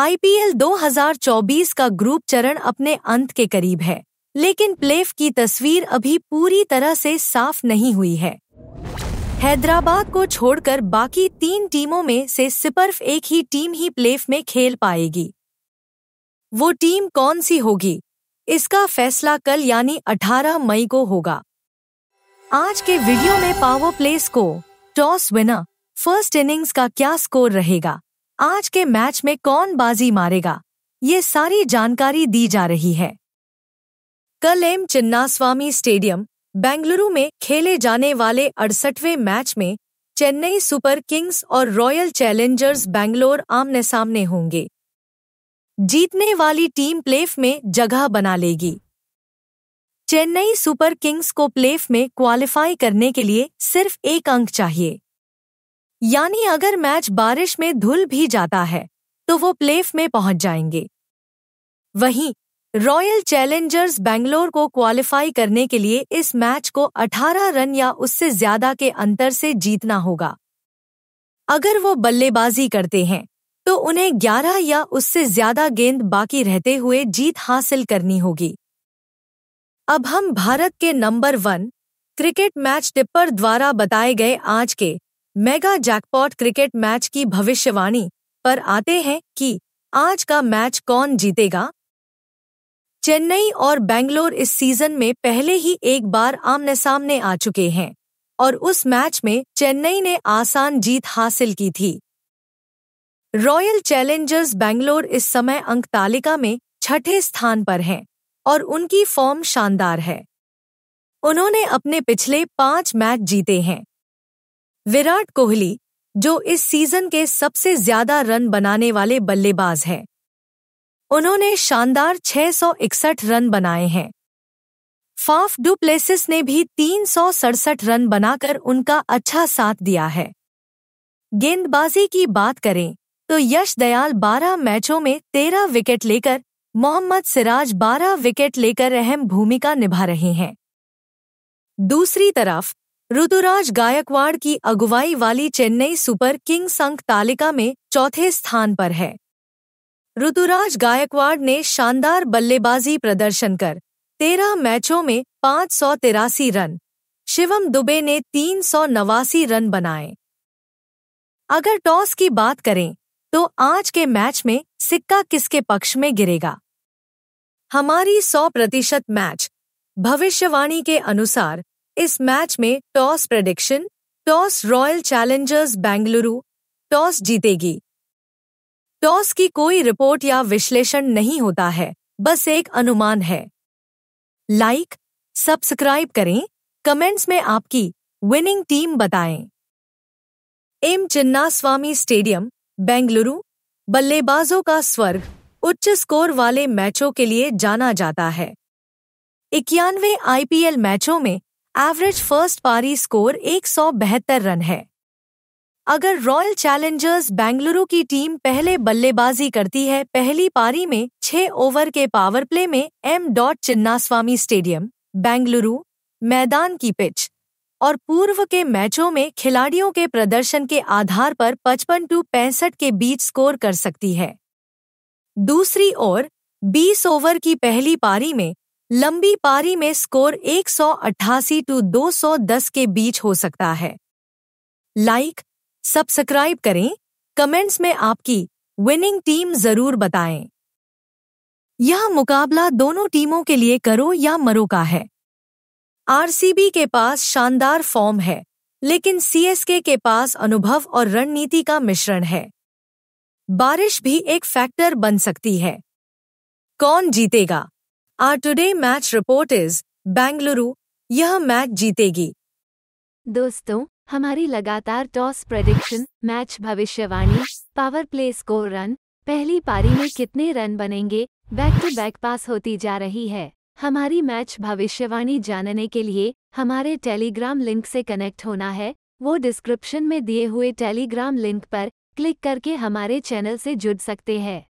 IPL 2024 का group चरण अपने अंत के करीब है लेकिन प्लेफ की तस्वीर अभी पूरी तरह से साफ नहीं हुई है हैदराबाद को छोड़कर बाकी तीन टीमों में से सिर्फ एक ही टीम ही प्लेफ में खेल पाएगी वो टीम कौन सी होगी इसका फैसला कल यानी 18 मई को होगा आज के वीडियो में power play score toss winner first innings का क्या स्कोर रहेगा आज के मैच में कौन बाजी मारेगा ये सारी जानकारी दी जा रही है कल एम चिन्नास्वामी स्टेडियम बेंगलुरु में खेले जाने वाले अड़सठवें मैच में चेन्नई सुपर किंग्स और रॉयल चैलेंजर्स बेंगलोर आमने सामने होंगे जीतने वाली टीम प्लेफ में जगह बना लेगी चेन्नई सुपर किंग्स को प्लेफ में क्वालिफाई करने के लिए सिर्फ एक अंक चाहिए यानी अगर मैच बारिश में धुल भी जाता है तो वो प्लेफ में पहुंच जाएंगे वहीं रॉयल चैलेंजर्स बेंगलोर को क्वालिफाई करने के लिए इस मैच को 18 रन या उससे ज्यादा के अंतर से जीतना होगा अगर वो बल्लेबाजी करते हैं तो उन्हें 11 या उससे ज्यादा गेंद बाकी रहते हुए जीत हासिल करनी होगी अब हम भारत के number one cricket match tipper द्वारा बताए गए आज के मेगा जैकपॉट क्रिकेट मैच की भविष्यवाणी पर आते हैं कि आज का मैच कौन जीतेगा चेन्नई और बेंगलोर इस सीजन में पहले ही एक बार आमने सामने आ चुके हैं और उस मैच में चेन्नई ने आसान जीत हासिल की थी रॉयल चैलेंजर्स बेंगलोर इस समय अंक तालिका में छठे स्थान पर हैं और उनकी फॉर्म शानदार है उन्होंने अपने पिछले पांच मैच जीते हैं विराट कोहली जो इस सीजन के सबसे ज्यादा रन बनाने वाले बल्लेबाज हैं उन्होंने शानदार 661 रन बनाए हैं फाफ डुप्लेसिस ने भी तीन रन बनाकर उनका अच्छा साथ दिया है गेंदबाजी की बात करें तो यश दयाल 12 मैचों में 13 विकेट लेकर मोहम्मद सिराज 12 विकेट लेकर अहम भूमिका निभा रहे हैं दूसरी तरफ ऋतुराज गायकवाड़ की अगुवाई वाली चेन्नई सुपर किंग्स अंक तालिका में चौथे स्थान पर है ऋतुराज गायकवाड़ ने शानदार बल्लेबाजी प्रदर्शन कर तेरह मैचों में पाँच सौ तिरासी रन शिवम दुबे ने तीन सौ नवासी रन बनाए अगर टॉस की बात करें तो आज के मैच में सिक्का किसके पक्ष में गिरेगा हमारी सौ प्रतिशत मैच भविष्यवाणी के अनुसार इस मैच में toss prediction toss royal challengers Bengaluru toss जीतेगी टॉस की कोई रिपोर्ट या विश्लेषण नहीं होता है बस एक अनुमान है लाइक सब्सक्राइब करें कमेंट्स में आपकी विनिंग टीम बताएं एम चिन्नास्वामी स्टेडियम बेंगलुरु बल्लेबाजों का स्वर्ग उच्च स्कोर वाले मैचों के लिए जाना जाता है इक्यानवे आईपीएल मैचों में एवरेज फर्स्ट पारी स्कोर एक रन है अगर रॉयल चैलेंजर्स बेंगलुरु की टीम पहले बल्लेबाजी करती है पहली पारी में छह ओवर के पावर प्ले में M dot Chinnaswamy stadium Bengaluru मैदान की पिच और पूर्व के मैचों में खिलाड़ियों के प्रदर्शन के आधार पर 55 टू पैंसठ के बीच स्कोर कर सकती है दूसरी ओर 20 ओवर की पहली पारी में लंबी पारी में स्कोर 188 टू 210 के बीच हो सकता है लाइक सब्सक्राइब करें कमेंट्स में आपकी विनिंग टीम जरूर बताएं यह मुकाबला दोनों टीमों के लिए करो या मरो का है आरसीबी के पास शानदार फॉर्म है लेकिन सीएसके के पास अनुभव और रणनीति का मिश्रण है बारिश भी एक फैक्टर बन सकती है कौन जीतेगा R today match report is Bengaluru यह मैच जीतेगी दोस्तों हमारी लगातार टॉस प्रेडिक्शन मैच भविष्यवाणी पावर प्ले स्कोर रन पहली पारी में कितने रन बनेंगे बैक टू बैक पास होती जा रही है हमारी मैच भविष्यवाणी जानने के लिए हमारे टेलीग्राम लिंक से कनेक्ट होना है वो डिस्क्रिप्शन में दिए हुए टेलीग्राम लिंक पर क्लिक करके हमारे चैनल से जुड़ सकते हैं